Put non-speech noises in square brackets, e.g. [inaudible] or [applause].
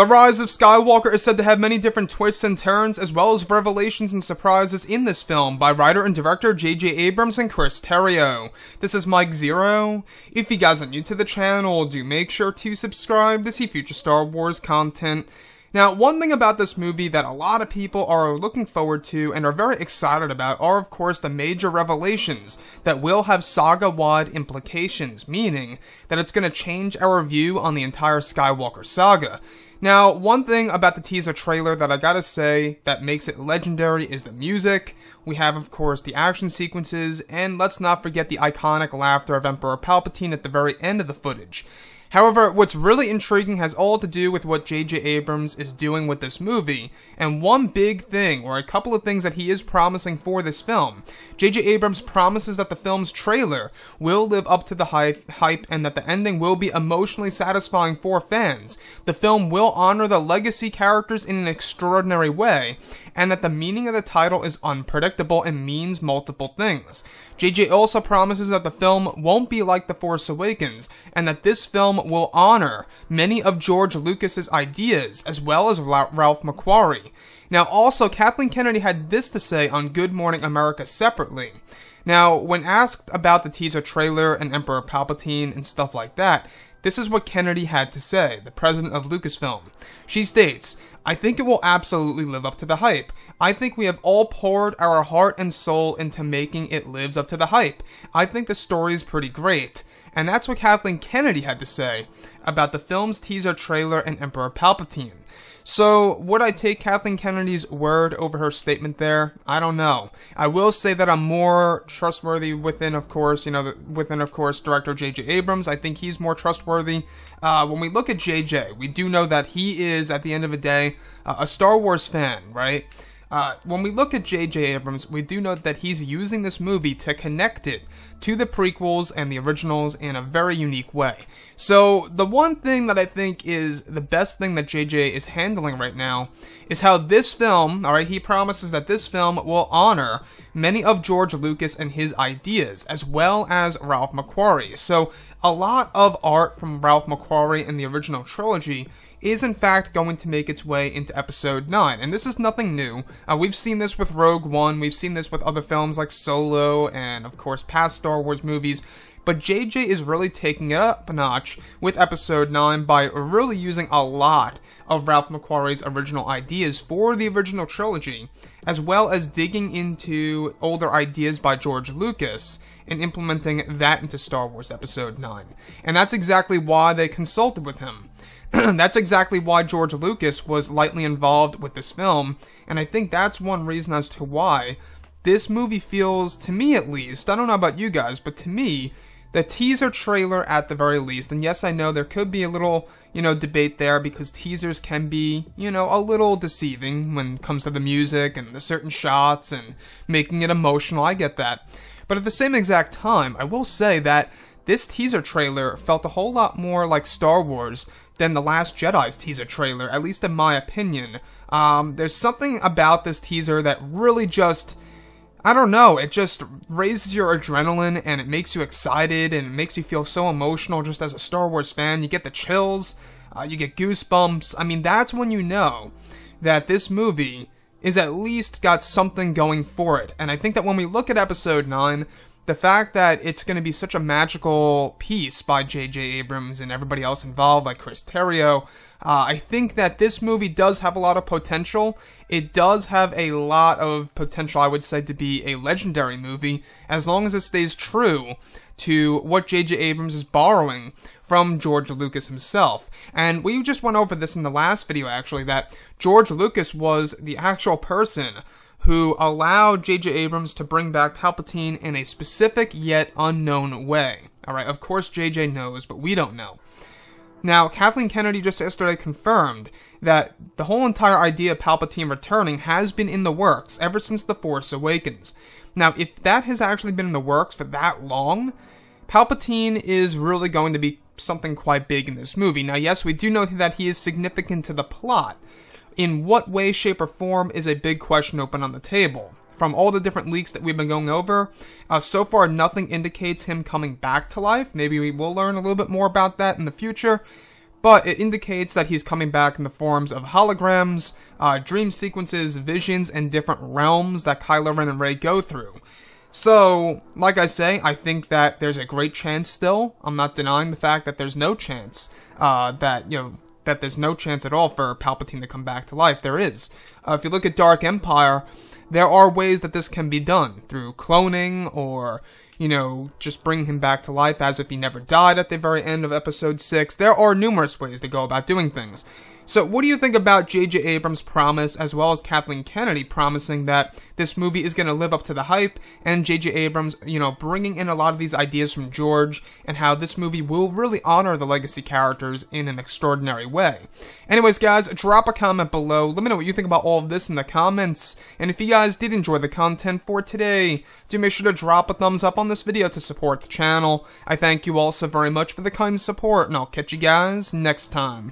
The Rise of Skywalker is said to have many different twists and turns, as well as revelations and surprises in this film by writer and director J.J. Abrams and Chris Terrio. This is Mike Zero. If you guys are new to the channel, do make sure to subscribe to see future Star Wars content. Now, one thing about this movie that a lot of people are looking forward to and are very excited about are, of course, the major revelations that will have saga wide implications, meaning that it's going to change our view on the entire Skywalker saga. Now, one thing about the teaser trailer that I gotta say that makes it legendary is the music. We have, of course, the action sequences, and let's not forget the iconic laughter of Emperor Palpatine at the very end of the footage. However, what's really intriguing has all to do with what J.J. Abrams is doing with this movie, and one big thing, or a couple of things that he is promising for this film. J.J. Abrams promises that the film's trailer will live up to the hype and that the ending will be emotionally satisfying for fans. The film will honor the legacy characters in an extraordinary way, and that the meaning of the title is unpredictable and means multiple things. J.J. also promises that the film won't be like The Force Awakens, and that this film will honor many of George Lucas's ideas as well as Ralph McQuarrie. Now, also, Kathleen Kennedy had this to say on Good Morning America separately. Now, when asked about the teaser trailer and Emperor Palpatine and stuff like that, this is what Kennedy had to say, the president of Lucasfilm. She states, I think it will absolutely live up to the hype. I think we have all poured our heart and soul into making it lives up to the hype. I think the story is pretty great. And that's what Kathleen Kennedy had to say about the film's teaser trailer and Emperor Palpatine. So, would I take Kathleen Kennedy's word over her statement there? I don't know. I will say that I'm more trustworthy within, of course, you know, within, of course, director J.J. Abrams. I think he's more trustworthy. Uh, when we look at J.J., we do know that he is, at the end of the day, uh, a Star Wars fan, right? Uh, when we look at J.J. Abrams, we do note that he's using this movie to connect it to the prequels and the originals in a very unique way. So, the one thing that I think is the best thing that J.J. is handling right now is how this film, alright, he promises that this film will honor many of George Lucas and his ideas, as well as Ralph McQuarrie. So, a lot of art from Ralph McQuarrie in the original trilogy is in fact going to make its way into episode 9. And this is nothing new. Uh, we've seen this with Rogue One, we've seen this with other films like Solo, and of course, past Star Wars movies but JJ is really taking it up a notch with episode 9 by really using a lot of Ralph McQuarrie's original ideas for the original trilogy, as well as digging into older ideas by George Lucas and implementing that into Star Wars episode 9. And that's exactly why they consulted with him. [clears throat] that's exactly why George Lucas was lightly involved with this film, and I think that's one reason as to why this movie feels, to me at least, I don't know about you guys, but to me, the teaser trailer at the very least, and yes, I know there could be a little, you know, debate there because teasers can be, you know, a little deceiving when it comes to the music and the certain shots and making it emotional. I get that. But at the same exact time, I will say that this teaser trailer felt a whole lot more like Star Wars than The Last Jedi's teaser trailer, at least in my opinion. Um, there's something about this teaser that really just. I don't know, it just raises your adrenaline and it makes you excited and it makes you feel so emotional just as a Star Wars fan. You get the chills, uh, you get goosebumps. I mean, that's when you know that this movie is at least got something going for it. And I think that when we look at episode 9, the fact that it's going to be such a magical piece by J.J. Abrams and everybody else involved, like Chris Terrio, uh, I think that this movie does have a lot of potential. It does have a lot of potential, I would say, to be a legendary movie, as long as it stays true to what J.J. Abrams is borrowing from George Lucas himself. And we just went over this in the last video, actually, that George Lucas was the actual person who allowed J.J. Abrams to bring back Palpatine in a specific yet unknown way. All right, of course J.J. knows, but we don't know. Now, Kathleen Kennedy just yesterday confirmed that the whole entire idea of Palpatine returning has been in the works ever since The Force Awakens. Now, if that has actually been in the works for that long, Palpatine is really going to be something quite big in this movie. Now, yes, we do know that he is significant to the plot, in what way, shape, or form is a big question open on the table. From all the different leaks that we've been going over, uh, so far nothing indicates him coming back to life. Maybe we will learn a little bit more about that in the future, but it indicates that he's coming back in the forms of holograms, uh, dream sequences, visions, and different realms that Kylo Ren and Rey go through. So, like I say, I think that there's a great chance still. I'm not denying the fact that there's no chance uh, that, you know, that there's no chance at all for Palpatine to come back to life. There is. Uh, if you look at Dark Empire, there are ways that this can be done through cloning or, you know, just bringing him back to life as if he never died at the very end of episode 6. There are numerous ways to go about doing things. So, what do you think about J.J. Abrams' promise, as well as Kathleen Kennedy promising that this movie is going to live up to the hype, and J.J. Abrams, you know, bringing in a lot of these ideas from George, and how this movie will really honor the legacy characters in an extraordinary way? Anyways, guys, drop a comment below. Let me know what you think about all of this in the comments. And if you guys did enjoy the content for today, do make sure to drop a thumbs up on this video to support the channel. I thank you all so very much for the kind support, and I'll catch you guys next time.